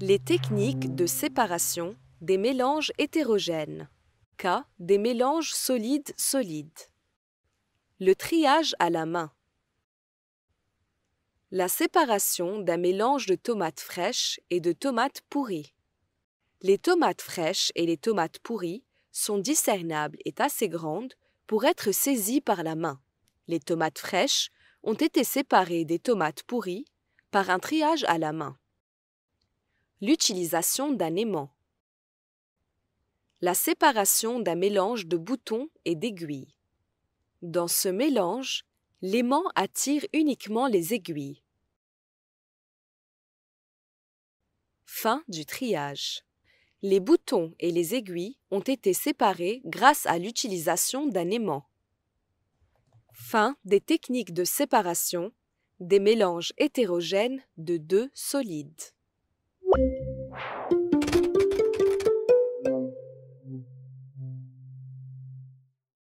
Les techniques de séparation des mélanges hétérogènes. Cas des mélanges solides-solides. Le triage à la main. La séparation d'un mélange de tomates fraîches et de tomates pourries. Les tomates fraîches et les tomates pourries sont discernables et assez grandes pour être saisies par la main les tomates fraîches ont été séparées des tomates pourries par un triage à la main. L'utilisation d'un aimant. La séparation d'un mélange de boutons et d'aiguilles. Dans ce mélange, l'aimant attire uniquement les aiguilles. Fin du triage. Les boutons et les aiguilles ont été séparés grâce à l'utilisation d'un aimant des techniques de séparation des mélanges hétérogènes de deux solides.